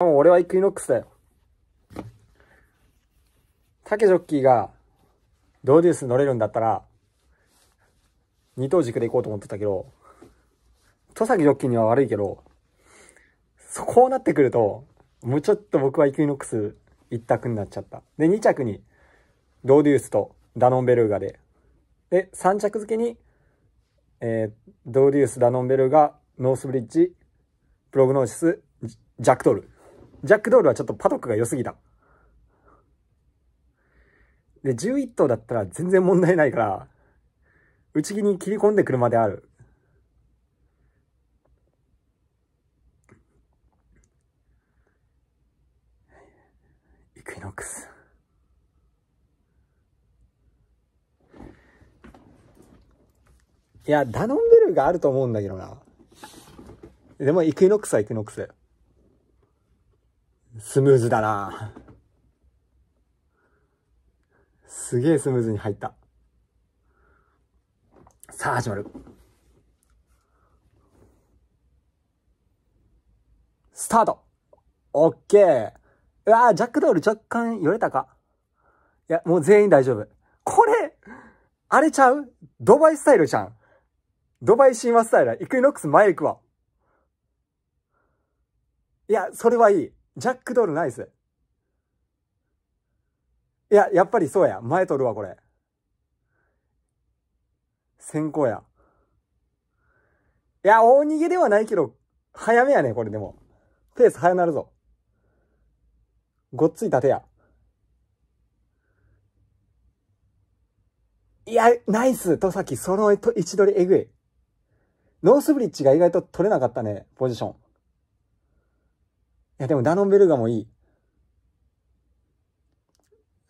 もう俺はイクイノックスだよ。タケジョッキーが、ドーデュース乗れるんだったら、二等軸で行こうと思ってたけど、戸崎ジョッキーには悪いけど、そこうなってくると、もうちょっと僕はイクイノックス一択になっちゃった。で、2着に、ドーデュースとダノンベルーガで、で、3着付けに、えー、ドーデュース、ダノンベルーガ、ノースブリッジ、プログノーシス、ジャクトル。ジャックドールはちょっとパドックが良すぎた。で、11頭だったら全然問題ないから、内木に切り込んでくるまである。イクイノックス。いや、ダノンベルがあると思うんだけどな。でも、イクイノックスはイクイノックス。スムーズだなすげえスムーズに入った。さあ、始まる。スタートオッケーうわージャックドール若干よれたかいや、もう全員大丈夫。これ、あれちゃうドバイスタイルじゃん。ドバイ神話スタイル。イクイノックス前行くわ。いや、それはいい。ジャックドールナイス。いや、やっぱりそうや。前取るわ、これ。先行や。いや、大逃げではないけど、早めやね、これでも。ペース早なるぞ。ごっつい盾や。いや、ナイスとさき、その位置取りえぐい。ノースブリッジが意外と取れなかったね、ポジション。いや、でもダノンベルガもいい。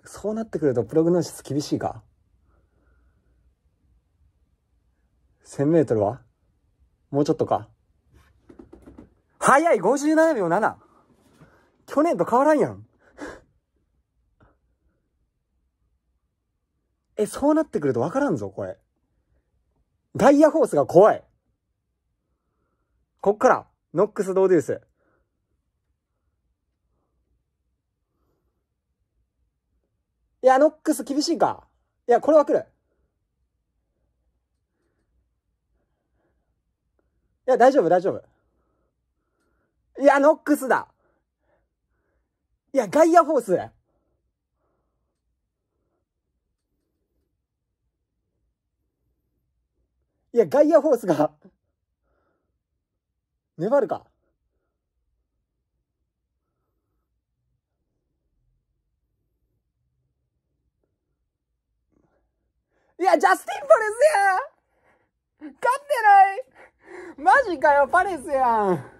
そうなってくるとプログノーシス厳しいか ?1000 メートルはもうちょっとか早い !57 秒 7! 去年と変わらんやん。え、そうなってくるとわからんぞ、これ。ダイヤホースが怖い。こっから、ノックス・ドーデュース。や、ノックス厳しいか。いや、これは来る。いや、大丈夫、大丈夫。いや、ノックスだ。いや、ガイアフォース。いや、ガイアフォースが、粘るか。いや、ジャスティン・パレスや勝ってないマジかよ、パレスやん